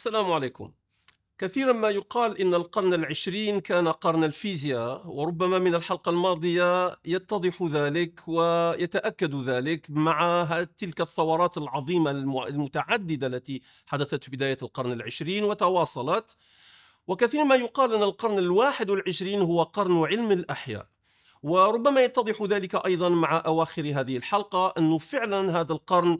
السلام عليكم كثيرا ما يقال إن القرن العشرين كان قرن الفيزياء وربما من الحلقة الماضية يتضح ذلك ويتأكد ذلك مع تلك الثورات العظيمة المتعددة التي حدثت في بداية القرن العشرين وتواصلت وكثيرا ما يقال أن القرن الواحد والعشرين هو قرن علم الأحياء وربما يتضح ذلك أيضا مع أواخر هذه الحلقة أنه فعلا هذا القرن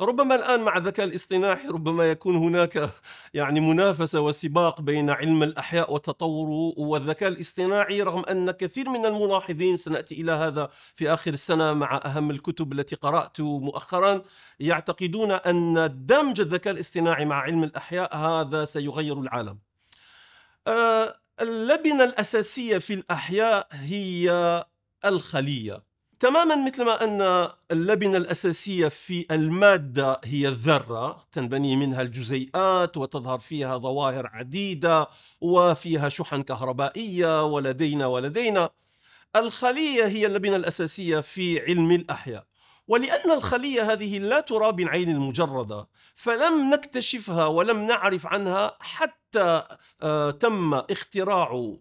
ربما الآن مع الذكاء الاصطناعي ربما يكون هناك يعني منافسة وسباق بين علم الأحياء وتطوره والذكاء الاصطناعي رغم أن كثير من الملاحظين سنأتي إلى هذا في آخر السنة مع أهم الكتب التي قرأت مؤخرا يعتقدون أن دمج الذكاء الاصطناعي مع علم الأحياء هذا سيغير العالم آه، اللبنة الأساسية في الأحياء هي الخلية تماما مثلما أن اللبنة الأساسية في المادة هي الذرة تنبني منها الجزيئات وتظهر فيها ظواهر عديدة وفيها شحن كهربائية ولدينا ولدينا الخلية هي اللبنة الأساسية في علم الأحياء ولأن الخلية هذه لا ترى بالعين المجردة فلم نكتشفها ولم نعرف عنها حتى آه، تم اختراع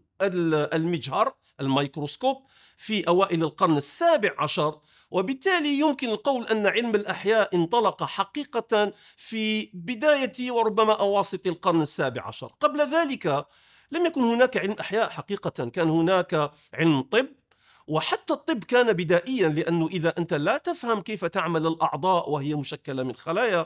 المجهر الميكروسكوب في أوائل القرن السابع عشر وبالتالي يمكن القول أن علم الأحياء انطلق حقيقة في بداية وربما أواسط القرن السابع عشر قبل ذلك لم يكن هناك علم أحياء حقيقة كان هناك علم طب وحتى الطب كان بدائيا لأنه إذا أنت لا تفهم كيف تعمل الأعضاء وهي مشكلة من خلايا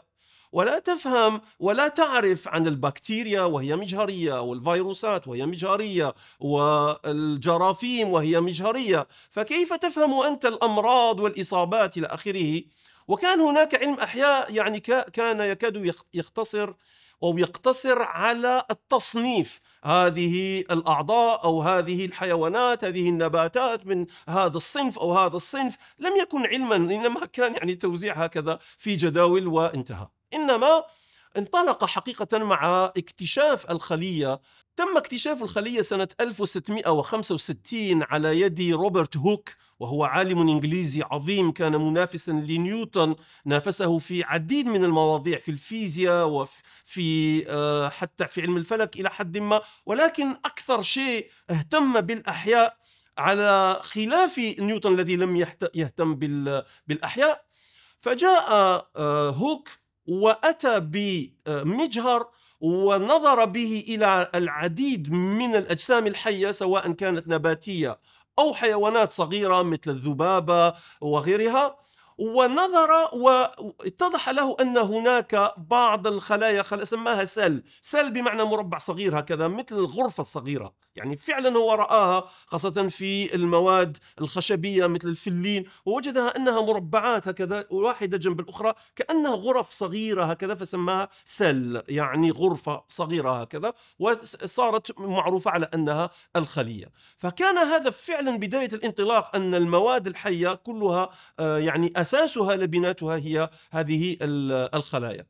ولا تفهم ولا تعرف عن البكتيريا وهي مجهرية والفيروسات وهي مجهرية والجراثيم وهي مجهرية فكيف تفهم أنت الأمراض والإصابات إلى آخره وكان هناك علم أحياء يعني كان يكاد يختصر أو يقتصر على التصنيف هذه الأعضاء أو هذه الحيوانات هذه النباتات من هذا الصنف أو هذا الصنف لم يكن علما إنما كان يعني توزيع هكذا في جداول وانتهى انما انطلق حقيقة مع اكتشاف الخلية تم اكتشاف الخلية سنة 1665 على يد روبرت هوك وهو عالم إنجليزي عظيم كان منافسا لنيوتن نافسه في عديد من المواضيع في الفيزياء وفي آه، حتى في علم الفلك إلى حد ما ولكن أكثر شيء اهتم بالأحياء على خلاف نيوتن الذي لم يهتم بالأحياء فجاء آه، هوك وأتى بمجهر ونظر به إلى العديد من الأجسام الحية سواء كانت نباتية أو حيوانات صغيرة مثل الذبابة وغيرها ونظر واتضح له أن هناك بعض الخلايا خل... سماها سل سل بمعنى مربع صغير هكذا مثل الغرفة الصغيرة يعني فعلا هو رآها خاصة في المواد الخشبية مثل الفلين ووجدها أنها مربعات هكذا واحدة جنب الأخرى كأنها غرف صغيرة هكذا فسماها سل يعني غرفة صغيرة هكذا وصارت معروفة على أنها الخلية فكان هذا فعلا بداية الانطلاق أن المواد الحية كلها آه، يعني أساسها لبناتها هي هذه الخلايا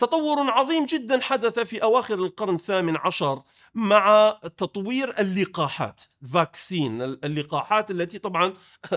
تطور عظيم جدا حدث في أواخر القرن الثامن عشر مع تطوير اللقاحات فاكسين اللقاحات التي طبعا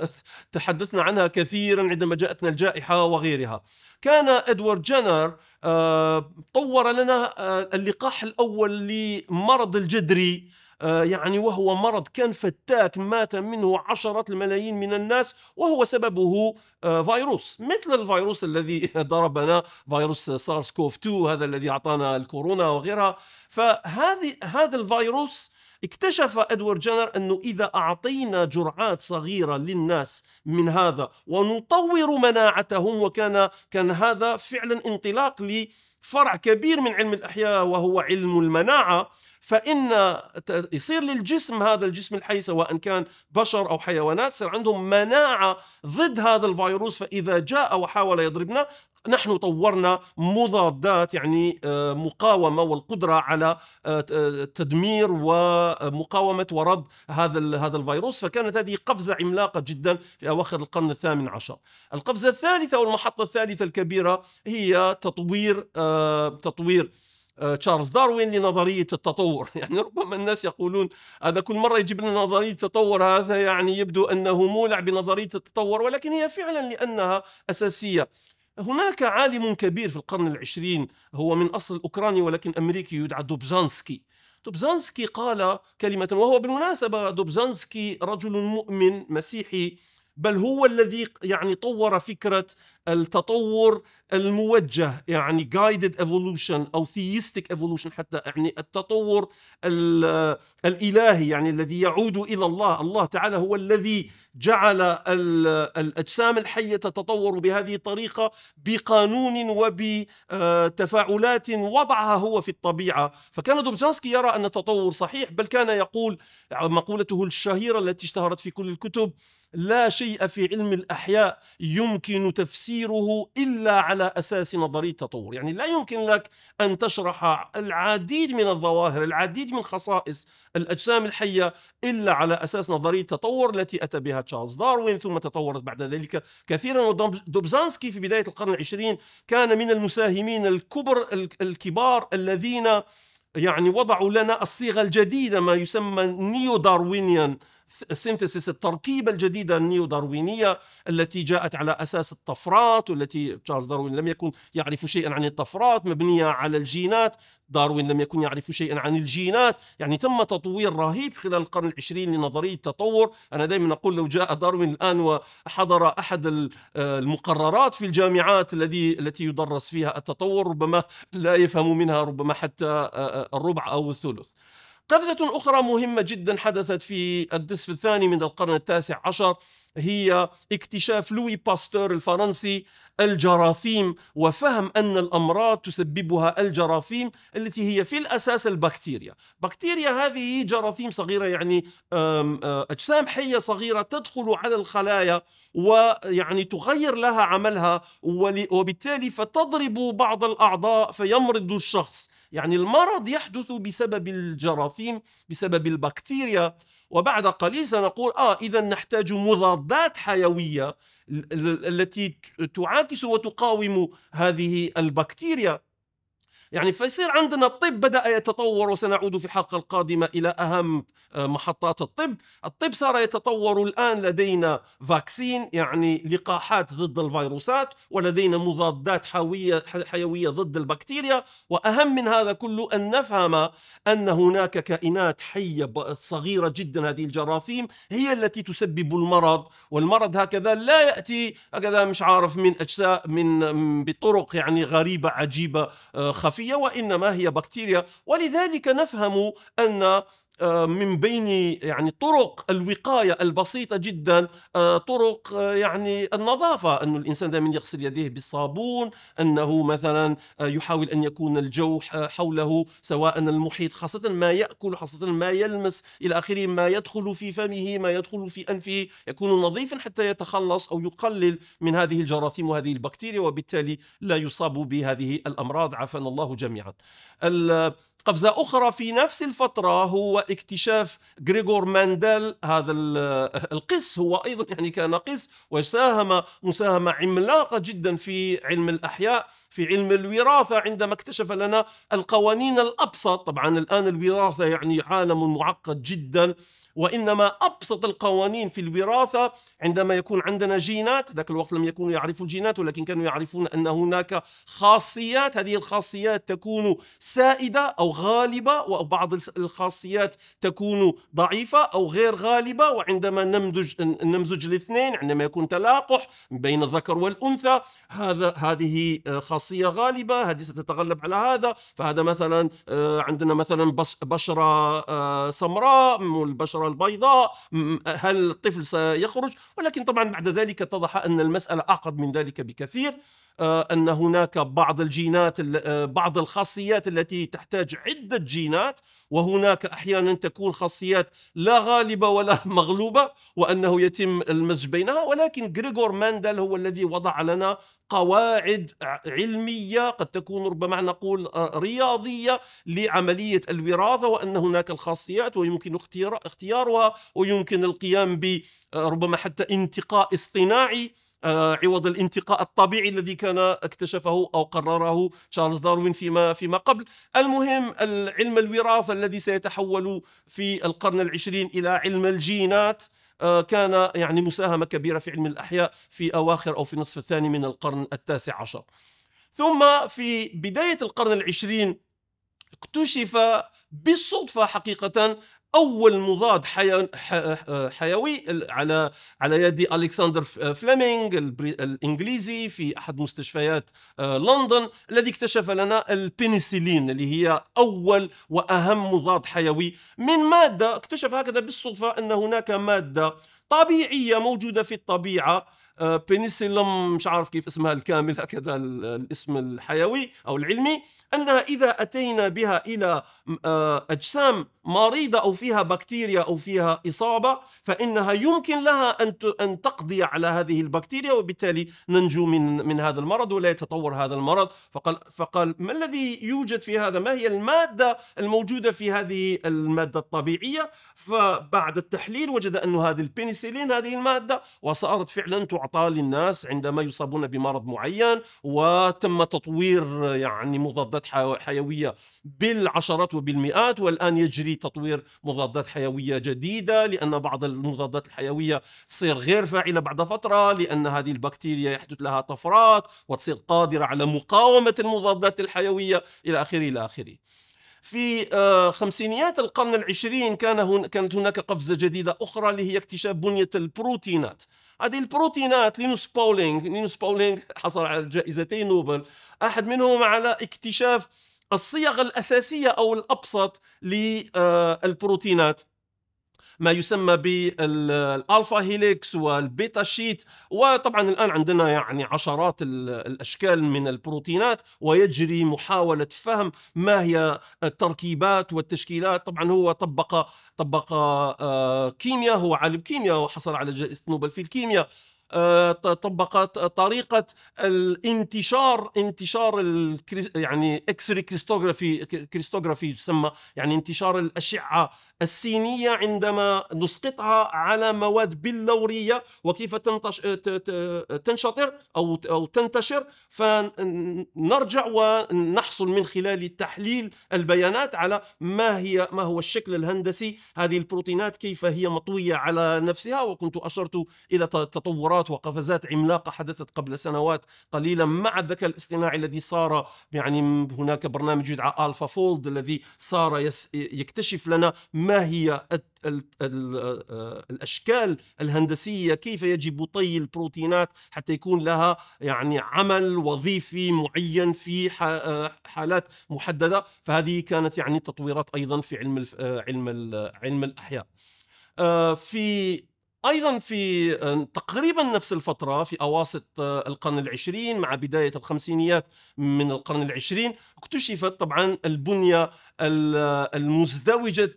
تحدثنا عنها كثيرا عندما جاءتنا الجائحة وغيرها كان ادوارد جنر آه، طور لنا آه، اللقاح الأول لمرض الجدري آه، يعني وهو مرض كان فتاك مات منه عشرة الملايين من الناس وهو سببه آه، فيروس مثل الفيروس الذي ضربنا فيروس سارس كوف 2 هذا الذي أعطانا الكورونا وغيرها فهذه هذا الفيروس اكتشف ادوارد جنر انه اذا اعطينا جرعات صغيره للناس من هذا ونطور مناعتهم وكان كان هذا فعلا انطلاق لفرع كبير من علم الاحياء وهو علم المناعه فإن يصير للجسم هذا الجسم الحي سواء كان بشر أو حيوانات يصير عندهم مناعة ضد هذا الفيروس فإذا جاء وحاول يضربنا نحن طورنا مضادات يعني آه، مقاومه والقدره على آه، تدمير ومقاومه ورد هذا هذا الفيروس فكانت هذه قفزه عملاقه جدا في اواخر القرن الثامن عشر. القفزه الثالثه والمحطه الثالثه الكبيره هي تطوير آه، تطوير آه، تشارلز داروين لنظرية التطور يعني ربما الناس يقولون هذا كل مرة يجيب لنا نظرية التطور هذا يعني يبدو أنه مولع بنظرية التطور ولكن هي فعلا لأنها أساسية هناك عالم كبير في القرن العشرين هو من أصل أوكراني ولكن أمريكي يدعى دوبزانسكي دوبزانسكي قال كلمة وهو بالمناسبة دوبزانسكي رجل مؤمن مسيحي بل هو الذي يعني طور فكرة التطور الموجه يعني guided evolution او theistic evolution حتى يعني التطور الالهي يعني الذي يعود الى الله، الله تعالى هو الذي جعل الاجسام الحيه تتطور بهذه الطريقه بقانون وبتفاعلات وضعها هو في الطبيعه، فكان دوبجانسكي يرى ان التطور صحيح بل كان يقول مقولته الشهيره التي اشتهرت في كل الكتب لا شيء في علم الاحياء يمكن تفسير تفسيره إلا على أساس نظرية تطور يعني لا يمكن لك أن تشرح العديد من الظواهر العديد من خصائص الأجسام الحية إلا على أساس نظرية تطور التي أتى بها تشارلز داروين ثم تطورت بعد ذلك كثيرا ودوبزانسكي في بداية القرن العشرين كان من المساهمين الكبر الكبار الذين يعني وضعوا لنا الصيغة الجديدة ما يسمى نيو داروينيان السينثيسيس التركيبة الجديدة النيو داروينية التي جاءت على أساس الطفرات والتي تشارلز داروين لم يكن يعرف شيئا عن الطفرات مبنية على الجينات داروين لم يكن يعرف شيئا عن الجينات يعني تم تطوير رهيب خلال القرن العشرين لنظرية التطور أنا دائما أقول لو جاء داروين الآن وحضر أحد المقررات في الجامعات الذي التي يدرس فيها التطور ربما لا يفهم منها ربما حتى الربع أو الثلث قفزة أخرى مهمة جدا حدثت في النصف الثاني من القرن التاسع عشر هي اكتشاف لوي باستور الفرنسي الجراثيم وفهم أن الأمراض تسببها الجراثيم التي هي في الأساس البكتيريا بكتيريا هذه جراثيم صغيرة يعني آه، أجسام حية صغيرة تدخل على الخلايا ويعني تغير لها عملها وبالتالي فتضرب بعض الأعضاء فيمرض الشخص يعني المرض يحدث بسبب الجراثيم بسبب البكتيريا وبعد قليل سنقول آه إذا نحتاج مضادات حيوية التي تعاكس وتقاوم هذه البكتيريا يعني فيصير عندنا الطب بدأ يتطور وسنعود في الحلقة القادمة إلى أهم آه، محطات الطب الطب صار يتطور الآن لدينا فاكسين يعني لقاحات ضد الفيروسات ولدينا مضادات حيوية, حيوية ضد البكتيريا وأهم من هذا كله أن نفهم أن هناك كائنات حية صغيرة جدا هذه الجراثيم هي التي تسبب المرض والمرض هكذا لا يأتي هكذا مش عارف من أجساء من بطرق يعني غريبة عجيبة آه، خفيفة وراثيه وانما هي بكتيريا ولذلك نفهم ان آه، من بين يعني طرق الوقاية البسيطة جدا آه، طرق آه، يعني النظافة أن الإنسان دائما يغسل يديه بالصابون أنه مثلا يحاول أن يكون الجو حوله سواء المحيط خاصة ما يأكل خاصة ما يلمس إلى آخره ما يدخل في فمه ما يدخل في أنفه يكون نظيفا حتى يتخلص أو يقلل من هذه الجراثيم وهذه البكتيريا وبالتالي لا يصاب بهذه الأمراض عافانا الله جميعا قفزة أخرى في نفس الفترة هو اكتشاف غريغور مانديل هذا القس هو أيضا يعني كان قس وساهم مساهمة عملاقة جدا في علم الأحياء في علم الوراثة عندما اكتشف لنا القوانين الأبسط طبعا الآن الوراثة يعني عالم معقد جدا وإنما ابسط القوانين في الوراثه عندما يكون عندنا جينات ذاك الوقت لم يكونوا يعرفوا الجينات ولكن كانوا يعرفون ان هناك خاصيات هذه الخاصيات تكون سائده او غالبه وبعض الخاصيات تكون ضعيفه او غير غالبه وعندما نمزج نمزج الاثنين عندما يكون تلاقح بين الذكر والانثى هذا هذه آه، خاصيه غالبه هذه ستتغلب على هذا فهذا مثلا آه، عندنا مثلا بشره آه، سمراء والبشره البيضاء هل الطفل سيخرج ولكن طبعا بعد ذلك اتضح أن المسألة أعقد من ذلك بكثير آه، أن هناك بعض الجينات آه، بعض الخاصيات التي تحتاج عدة جينات وهناك أحيانا تكون خاصيات لا غالبة ولا مغلوبة وأنه يتم المزج بينها ولكن غريغور ماندل هو الذي وضع لنا قواعد علمية قد تكون ربما نقول آه، رياضية لعملية الوراثة وأن هناك الخاصيات ويمكن اختيارها ويمكن القيام بربما حتى انتقاء اصطناعي آه، عوض الانتقاء الطبيعي الذي كان اكتشفه أو قرره تشارلز داروين فيما, فيما قبل المهم علم الوراثة الذي سيتحول في القرن العشرين إلى علم الجينات آه، كان يعني مساهمة كبيرة في علم الأحياء في أواخر أو في النصف الثاني من القرن التاسع عشر ثم في بداية القرن العشرين اكتشف بالصدفة حقيقة اول مضاد حيوي على على يد الكسندر فليمينغ الانجليزي في احد مستشفيات آه، لندن الذي اكتشف لنا البنسلين اللي هي اول واهم مضاد حيوي من ماده اكتشف هكذا بالصدفه ان هناك ماده طبيعيه موجوده في الطبيعه بنسلم آه، مش عارف كيف اسمها الكامل هكذا الاسم الحيوي أو العلمي أنها إذا أتينا بها إلى آه، أجسام مريضة أو فيها بكتيريا أو فيها إصابة فإنها يمكن لها أن أن تقضي على هذه البكتيريا وبالتالي ننجو من من هذا المرض ولا يتطور هذا المرض فقال فقال ما الذي يوجد في هذا ما هي المادة الموجودة في هذه المادة الطبيعية فبعد التحليل وجد انه هذه البنسلين هذه المادة وصارت فعلا تعالج تعطى للناس عندما يصابون بمرض معين وتم تطوير يعني مضادات حيوية بالعشرات وبالمئات والآن يجري تطوير مضادات حيوية جديدة لأن بعض المضادات الحيوية تصير غير فاعلة بعد فترة لأن هذه البكتيريا يحدث لها طفرات وتصير قادرة على مقاومة المضادات الحيوية إلى آخره إلى آخره في آه، خمسينيات القرن العشرين كان هن كانت هناك قفزة جديدة أخرى اللي هي اكتشاف بنية البروتينات هذه البروتينات لينوس باولينج لينوس باولينج حصل على جائزتي نوبل أحد منهما على اكتشاف الصيغ الأساسية أو الأبسط للبروتينات آه، ما يسمى بالالفا هيليكس والبيتا شيت وطبعا الان عندنا يعني عشرات الاشكال من البروتينات ويجري محاوله فهم ما هي التركيبات والتشكيلات طبعا هو طبق طبق آه، كيمياء هو عالم كيمياء وحصل على جائزه نوبل في الكيمياء طبقت طريقه الانتشار انتشار يعني اكس كريستوغرافي كريستوغرافي تسمى يعني انتشار الاشعه السينيه عندما نسقطها على مواد بلوريه وكيف تنتش تنشطر او او تنتشر فنرجع ونحصل من خلال تحليل البيانات على ما هي ما هو الشكل الهندسي هذه البروتينات كيف هي مطويه على نفسها وكنت اشرت الى تطورات انفجارات وقفزات عملاقه حدثت قبل سنوات قليله مع الذكاء الاصطناعي الذي صار يعني هناك برنامج يدعى الفا فولد الذي صار يكتشف لنا ما هي آه، الاشكال الهندسيه كيف يجب طي البروتينات حتى يكون لها يعني عمل وظيفي معين في آه، حالات محدده فهذه كانت يعني تطويرات ايضا في علم آه، علم علم الاحياء في ايضا في آه، تقريبا نفس الفتره في اواسط آه، القرن العشرين مع بدايه الخمسينيات من القرن العشرين اكتشفت طبعا البنيه آه، المزدوجه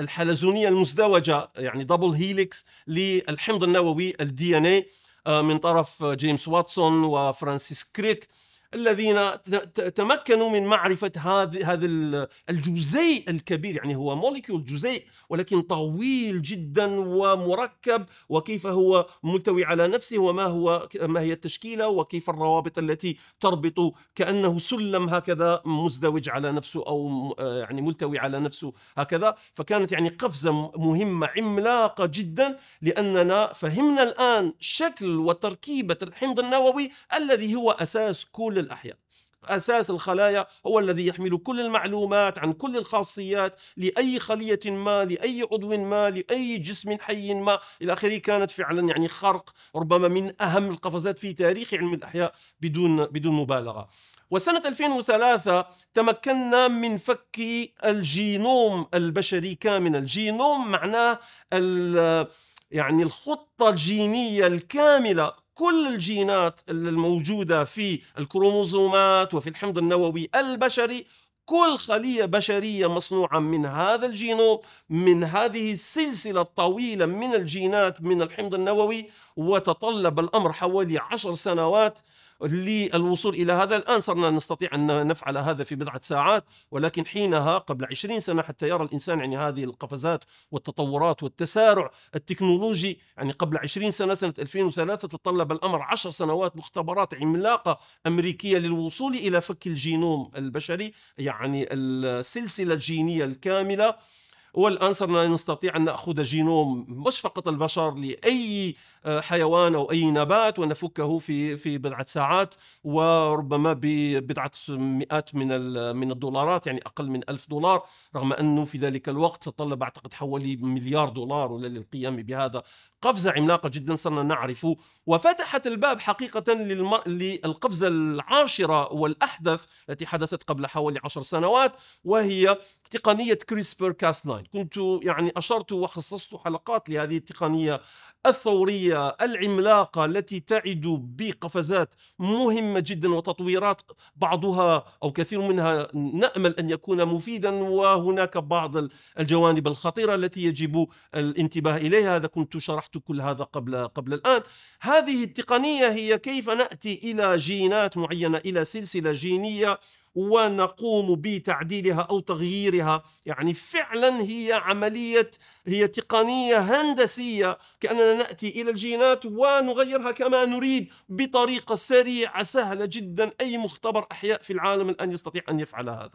الحلزونيه المزدوجه يعني دبل هيليكس للحمض النووي الدي ان اي من طرف جيمس واتسون وفرانسيس كريك الذين تمكنوا من معرفة هذا هذا الجزيء الكبير يعني هو موليكيول جزيء ولكن طويل جدا ومركب وكيف هو ملتوي على نفسه وما هو ما هي التشكيلة وكيف الروابط التي تربط كأنه سلم هكذا مزدوج على نفسه أو آه، يعني ملتوي على نفسه هكذا فكانت يعني قفزة مهمة عملاقة جدا لأننا فهمنا الآن شكل وتركيبة الحمض النووي الذي هو أساس كل كل الأحياء أساس الخلايا هو الذي يحمل كل المعلومات عن كل الخاصيات لأي خلية ما لأي عضو ما لأي جسم حي ما إلى آخره كانت فعلا يعني خرق ربما من أهم القفزات في تاريخ علم الأحياء بدون بدون مبالغة وسنة 2003 تمكنا من فك الجينوم البشري كاملا الجينوم معناه يعني الخطة الجينية الكاملة كل الجينات الموجودة في الكروموزومات وفي الحمض النووي البشري كل خلية بشرية مصنوعة من هذا الجينوم من هذه السلسلة الطويلة من الجينات من الحمض النووي وتطلب الأمر حوالي عشر سنوات للوصول إلى هذا الآن صرنا نستطيع أن نفعل هذا في بضعة ساعات ولكن حينها قبل عشرين سنة حتى يرى الإنسان يعني هذه القفزات والتطورات والتسارع التكنولوجي يعني قبل عشرين سنة سنة 2003 تطلب الأمر عشر سنوات مختبرات عملاقة أمريكية للوصول إلى فك الجينوم البشري يعني السلسلة الجينية الكاملة والآنسر لا نستطيع أن نأخذ جينوم مش فقط البشر لأي آه، حيوان أو أي نبات ونفكه في في بضعة ساعات وربما ببضعة مئات من من الدولارات يعني أقل من ألف دولار رغم أنه في ذلك الوقت تطلب أعتقد حوالي مليار دولار ولا للقيام بهذا قفزة عملاقة جدا صرنا نعرف وفتحت الباب حقيقة للقفزة العاشرة والأحدث التي حدثت قبل حوالي عشر سنوات وهي تقنية كريسبر كاس 9 وقد كنت يعني أشرت وخصصت حلقات لهذه التقنية الثورية العملاقة التي تعد بقفزات مهمة جدا وتطويرات بعضها أو كثير منها نأمل أن يكون مفيدا وهناك بعض الجوانب الخطيرة التي يجب الانتباه إليها هذا كنت شرحت كل هذا قبل قبل الآن هذه التقنية هي كيف نأتي إلى جينات معينة إلى سلسلة جينية ونقوم بتعديلها أو تغييرها يعني فعلا هي عملية هي تقنية هندسية كأننا نأتي إلى الجينات ونغيرها كما نريد بطريقة سريعة سهلة جدا أي مختبر أحياء في العالم الآن يستطيع أن يفعل هذا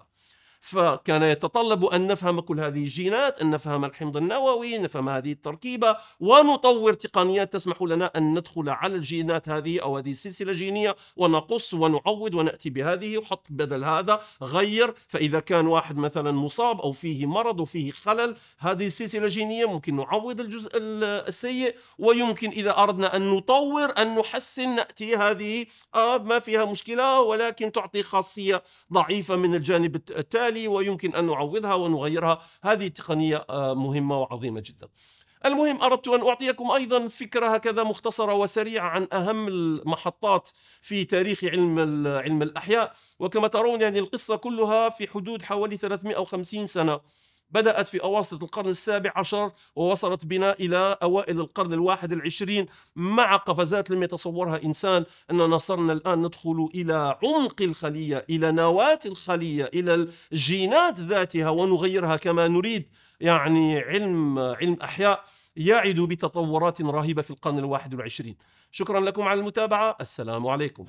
فكان يتطلب أن نفهم كل هذه الجينات أن نفهم الحمض النووي نفهم هذه التركيبة ونطور تقنيات تسمح لنا أن ندخل على الجينات هذه أو هذه السلسلة الجينية ونقص ونعود ونأتي بهذه وحط بدل هذا غير فإذا كان واحد مثلا مصاب أو فيه مرض وفيه خلل هذه السلسلة الجينية ممكن نعوض الجزء السيء ويمكن إذا أردنا أن نطور أن نحسن نأتي هذه آه ما فيها مشكلة ولكن تعطي خاصية ضعيفة من الجانب التالي الحالي ويمكن أن نعوضها ونغيرها هذه تقنية آه، مهمة وعظيمة جدا المهم أردت أن أعطيكم أيضا فكرة هكذا مختصرة وسريعة عن أهم المحطات في تاريخ علم علم الأحياء وكما ترون يعني القصة كلها في حدود حوالي 350 سنة بدأت في أواسط القرن السابع عشر ووصلت بنا إلى أوائل القرن الواحد العشرين مع قفزات لم يتصورها إنسان أننا صرنا الآن ندخل إلى عمق الخلية إلى نواة الخلية إلى الجينات ذاتها ونغيرها كما نريد يعني علم علم أحياء يعد بتطورات رهيبة في القرن الواحد والعشرين شكرا لكم على المتابعة السلام عليكم